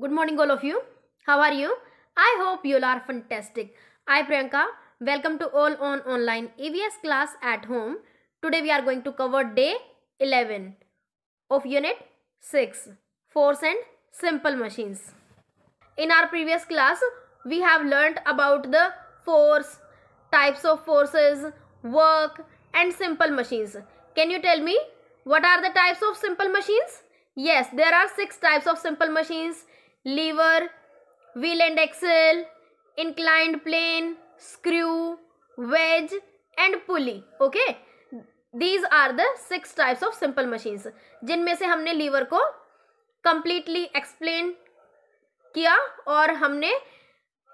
Good morning all of you. How are you? I hope you all are fantastic. I Priyanka. Welcome to all on online EVS class at home. Today we are going to cover day 11 of unit 6 Force and Simple Machines. In our previous class we have learnt about the force, types of forces, work and simple machines. Can you tell me what are the types of simple machines? Yes, there are six types of simple machines lever wheel and axle inclined plane screw wedge and pulley okay these are the six types of simple machines जिनमें से हमने liver को completely explain किया और हमने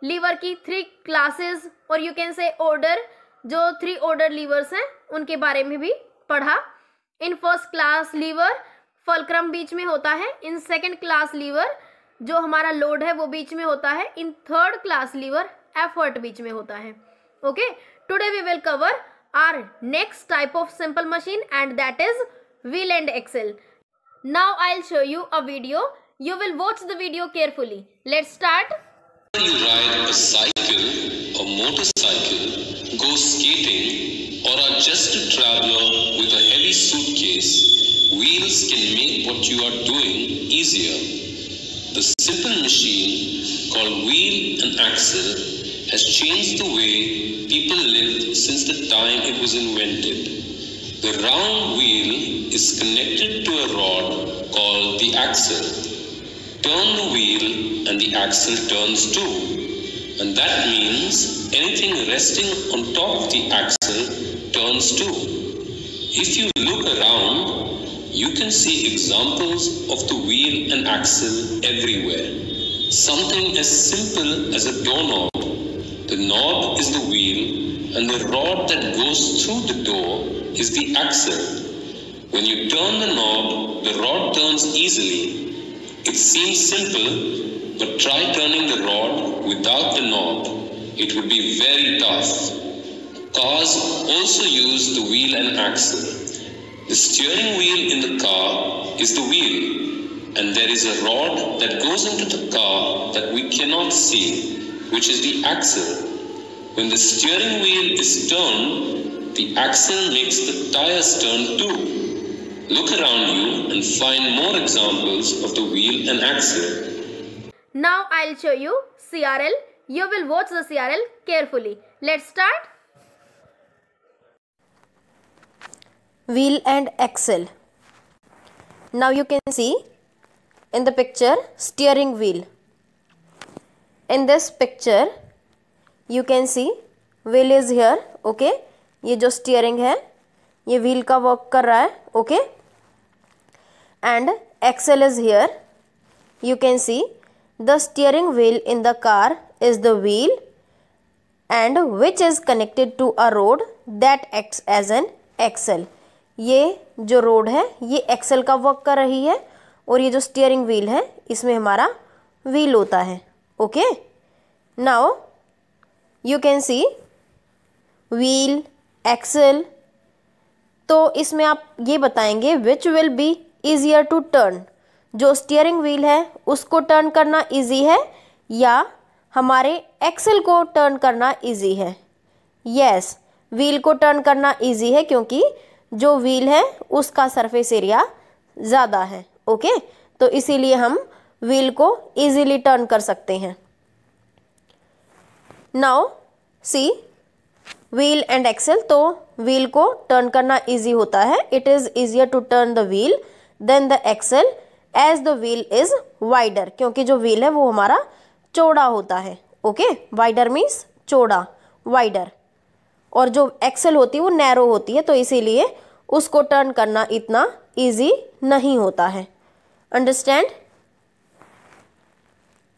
lever की three classes और you can say order जो थ्री ऑर्डर लीवर्स हैं उनके बारे में भी पढ़ा in first class lever fulcrum बीच में होता है इन सेकेंड क्लास लीवर जो हमारा लोड है वो बीच में होता है in third class lever effort बीच में होता है okay today we will cover our next type of simple machine and that is wheel and axle now I show you a video you will watch the video carefully let start motorcycle go skating और The simple machine called wheel and axle has changed the way people lived since the time it was invented. The round wheel is connected to a rod called the axle. Turn the wheel and the axle turns too. And that means anything resting on top of the axle turns too. If you look around, you can see examples of the wheel and axle everywhere. Something as simple as a doorknob. The knob is the wheel, and the rod that goes through the door is the axle. When you turn the knob, the rod turns easily. It seems simple, but try turning the rod without the knob. It would be very tough. Cars also use the wheel and axle. The steering wheel in the car is the wheel, and there is a rod that goes into the car that we cannot see, which is the axle. When the steering wheel is turned, the axle makes the tires turn too. Look around you and find more examples of the wheel and axle. Now I'll show you CRL. You will watch the CRL carefully. Let's start. wheel and axle. Now you can see in the picture steering wheel. In this picture you can see wheel is here okay ये जो steering है ये wheel का work कर रहा है okay and axle is here you can see the steering wheel in the car is the wheel and which is connected to a road that acts as an axle. ये जो road है ये Excel का work कर रही है और ये जो स्टीयरिंग व्हील है इसमें हमारा व्हील होता है okay now you can see wheel axle तो इसमें आप ये बताएंगे which will be easier to turn जो स्टीयरिंग व्हील है उसको टर्न करना इजी है या हमारे एक्सेल को टर्न करना इजी है यस yes, व्हील को टर्न करना इजी है क्योंकि जो व्हील है उसका सरफेस एरिया ज़्यादा है ओके तो इसीलिए हम व्हील को इजीली टर्न कर सकते हैं now see wheel and axle तो व्हील को टर्न करना इजी होता है it is easier to turn the wheel than the axle as the wheel is wider क्योंकि जो व्हील है वो हमारा चौड़ा होता है ओके वाइडर मीन्स चौड़ा वाइडर और जो एक्सेल होती है वो नैरो होती है तो इसीलिए उसको टर्न करना इतना ईजी नहीं होता है understand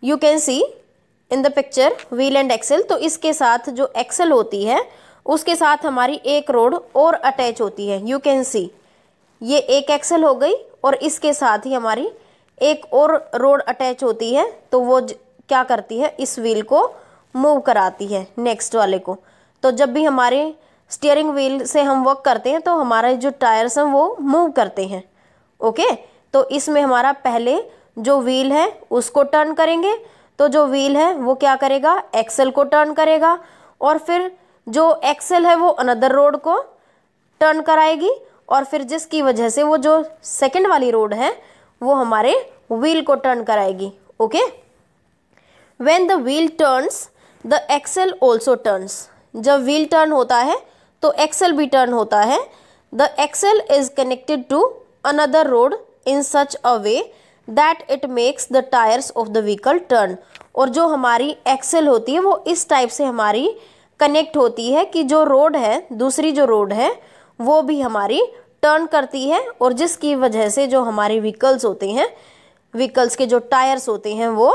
you can see in the picture wheel and axle तो इसके साथ जो एक्सेल होती है उसके साथ हमारी एक रोड और अटैच होती है यू कैन सी ये एक एक्सेल हो गई और इसके साथ ही हमारी एक और रोड अटैच होती है तो वो क्या करती है इस व्हील को मूव कराती है नेक्स्ट वाले को तो जब भी हमारे स्टीयरिंग व्हील से हम वर्क करते हैं तो हमारे जो टायर्स हैं वो मूव करते हैं ओके तो इसमें हमारा पहले जो व्हील है उसको टर्न करेंगे तो जो व्हील है वो क्या करेगा एक्सेल को टर्न करेगा और फिर जो एक्सेल है वो अनदर रोड को टर्न कराएगी और फिर जिसकी वजह से वो जो सेकंड वाली रोड है वो हमारे व्हील को टर्न कराएगी okay when the wheel turns the axle also turns जब व्हील टर्न होता है तो एक्सेल भी टर्न होता है the axle is connected to another rod in such a way that it makes the tyres of the vehicle turn और जो हमारी एक्सेल होती है वो इस टाइप से हमारी कनेक्ट होती है कि जो रोड है दूसरी जो रोड है वो भी हमारी टर्न करती है और जिसकी वजह से जो हमारे व्हीकल्स होते हैं व्हीकल्स के जो टायर्स होते हैं वो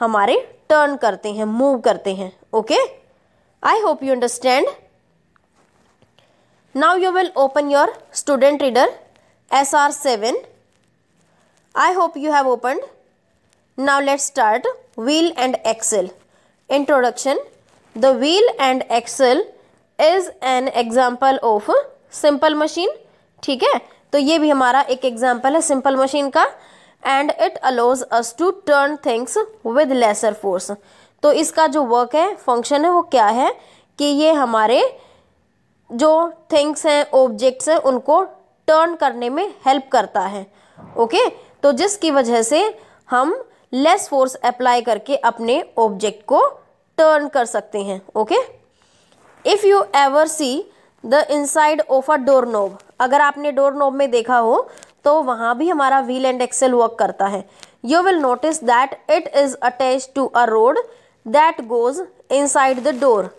हमारे टर्न करते हैं मूव करते हैं okay I hope you understand Now you will open your student reader SR7. I hope you have opened. Now let's start wheel and axle. Introduction. The wheel and axle is an example of simple machine. ठीक है तो ये भी हमारा एक example है simple machine का and it allows us to turn things with lesser force तो इसका जो work है function है वो क्या है कि ये हमारे जो थिंग्स हैं ऑब्जेक्ट्स हैं उनको टर्न करने में हेल्प करता है ओके तो जिसकी वजह से हम लेस फोर्स अप्लाई करके अपने ऑब्जेक्ट को टर्न कर सकते हैं okay if you ever see the inside of a door knob अगर आपने डोर नोब में देखा हो तो वहाँ भी हमारा व्हील एंड एक्सेल वर्क करता है you will notice that it is attach to a rod that goes inside the door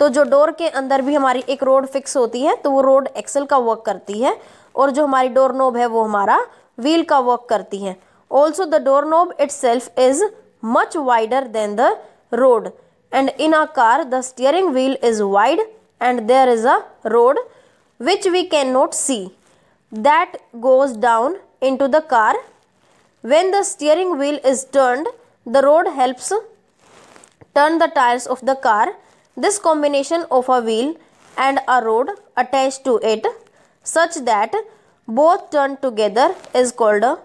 तो जो डोर के अंदर भी हमारी एक रोड फिक्स होती है तो वो रोड एक्सल का वर्क करती है और जो हमारी डोर नोब है वो हमारा व्हील का वर्क करती है also the door knob it is much wider than the rod and in a car the steering wheel is wide and there is a rod which we can not see that goes down into the car when the steering wheel is turn the rod helps turn the tyres of the car This combination of a wheel and a rod attached to it such that both turn together is called a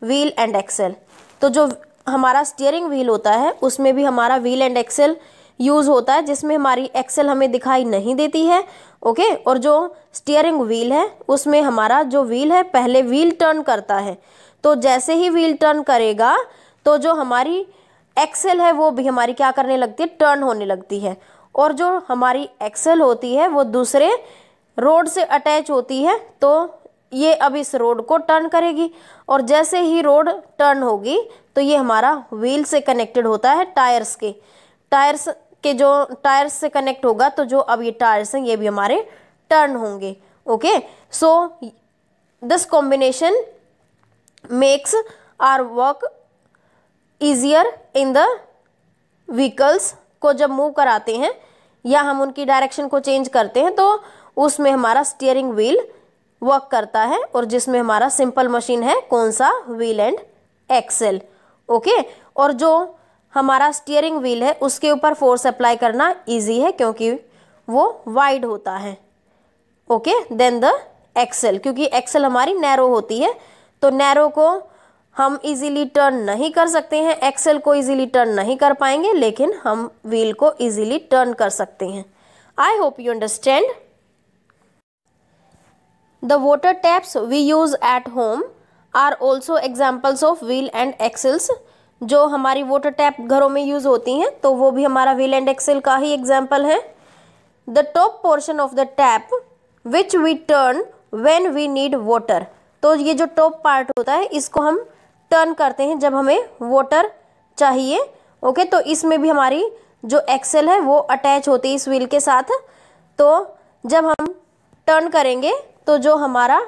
wheel and axle. तो जो हमारा steering wheel होता है उसमें भी हमारा wheel and Excel use होता है जिसमें हमारी एक्सेल हमें दिखाई नहीं देती है ओके और जो स्टीयरिंग व्हील है उसमें हमारा जो व्हील है पहले व्हील टर्न करता है तो जैसे ही व्हील टर्न करेगा तो जो हमारी एक्सेल है वो भी हमारी क्या करने लगती है टर्न होने लगती है और जो हमारी एक्सेल होती है वो दूसरे रोड से अटैच होती है तो ये अब इस रोड को टर्न करेगी और जैसे ही रोड टर्न होगी तो ये हमारा व्हील से कनेक्टेड होता है टायर्स के टायर्स के जो टायर्स से कनेक्ट होगा तो जो अब ये टायर्स हैं ये भी हमारे टर्न होंगे okay so this combination makes our work easier in the vehicles को जब मूव कराते हैं या हम उनकी डायरेक्शन को चेंज करते हैं तो उसमें हमारा स्टीयरिंग व्हील वर्क करता है और जिसमें हमारा सिंपल मशीन है कौन सा व्हील एंड एक्सेल ओके और जो हमारा स्टीयरिंग व्हील है उसके ऊपर फोर्स अप्लाई करना इजी है क्योंकि वो वाइड होता है ओके देन द एक्सेल क्योंकि एक्सेल हमारी नैरो होती है तो नैरो को हम इजीली टर्न नहीं कर सकते हैं एक्सेल को इजीली टर्न नहीं कर पाएंगे लेकिन हम व्हील को इजीली टर्न कर सकते हैं I hope you understand the water taps we use at home are also examples of wheel and axles जो हमारी वॉटर टैप घरों में यूज़ होती हैं तो वो भी हमारा व्हील एंड एक्सेल का ही एग्जाम्पल है the top portion of the tap which we turn when we need water तो ये जो टॉप पार्ट होता है इसको हम टर्न करते हैं जब हमें वोटर चाहिए ओके तो इसमें भी हमारी जो एक्सेल है वो अटैच होती है इस व्हील के साथ तो जब हम टर्न करेंगे तो जो हमारा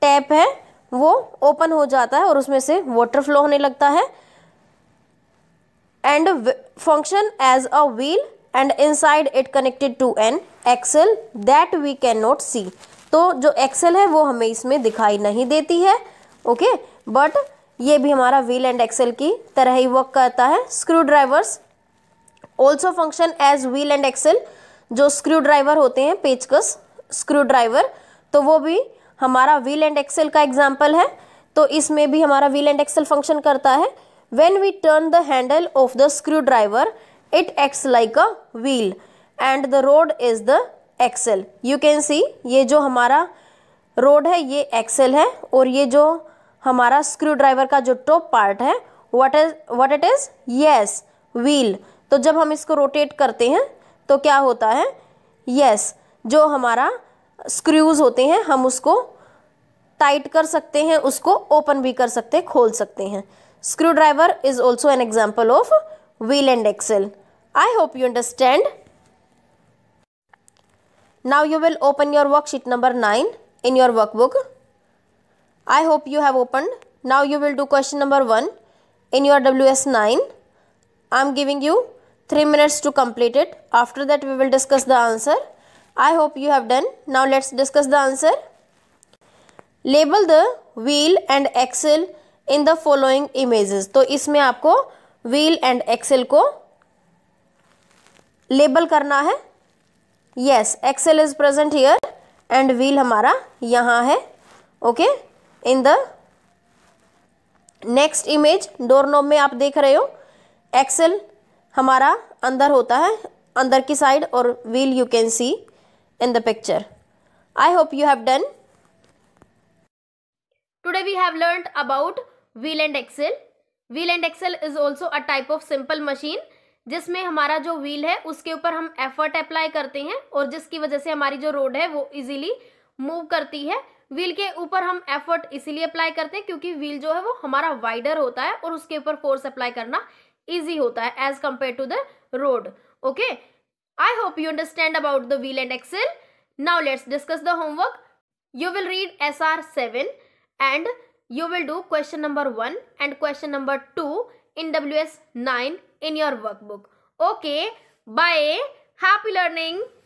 टैप है वो ओपन हो जाता है और उसमें से वाटर फ्लो होने लगता है and function as a wheel and inside it connected to an axle that we can not see तो जो एक्सेल है वो हमें इसमें दिखाई नहीं देती है ओके okay? बट ये भी हमारा व्हील एंड एक्सेल की तरह ही वर्क करता है screwdrivers also function as wheel and axle जो स्क्रू ड्राइवर होते हैं पेचकस स्क्रू ड्राइवर तो वो भी हमारा व्हील एंड एक्सेल का एग्जाम्पल है तो इसमें भी हमारा व्हील एंड एक्सेल फंक्शन करता है we turn the handle of the screwdriver it acts like a wheel and the rod is the axle you can see ये जो हमारा रोड है ये एक्सेल है और ये जो हमारा स्क्रू ड्राइवर का जो टॉप पार्ट है what is what it is yes wheel तो जब हम इसको रोटेट करते हैं तो क्या होता है यस yes, जो हमारा स्क्रूज होते हैं हम उसको टाइट कर सकते हैं उसको ओपन भी कर सकते हैं खोल सकते हैं screwdriver is also an example of wheel and axle I hope you understand you will open your worksheet number nine in your workbook I hope you have open now you will do question number one in your W S nine I am giving you three minutes to complete it after that we will discuss the answer I hope you have done now let's discuss the answer label the wheel and axle in the following image तो इसमें आपको wheel and axle को label करना है yes axle is present here and wheel हमारा यहाँ है okay okay? In the next image doorknob में आप देख रहे हो एक्सेल हमारा अंदर होता है अंदर की साइड और wheel you can see in the picture I hope you have done today we have learn about wheel and axle wheel and axle is also a type of simple machine जिसमें हमारा जो wheel है उसके ऊपर हम effort apply करते हैं और जिसकी वजह से हमारी जो रोड है वो इजीली मूव करती है व्हील के ऊपर हम एफर्ट इसीलिए अप्लाई करते हैं क्योंकि व्हील जो है वो हमारा वाइडर होता है और उसके ऊपर फोर्स अप्लाई करना ईजी होता है as compare to the rod okay I hope you understand about the wheel and axle now let's discuss the homework seven and you will do question number one and question number two in W S nine in your workbook okay bye happy learning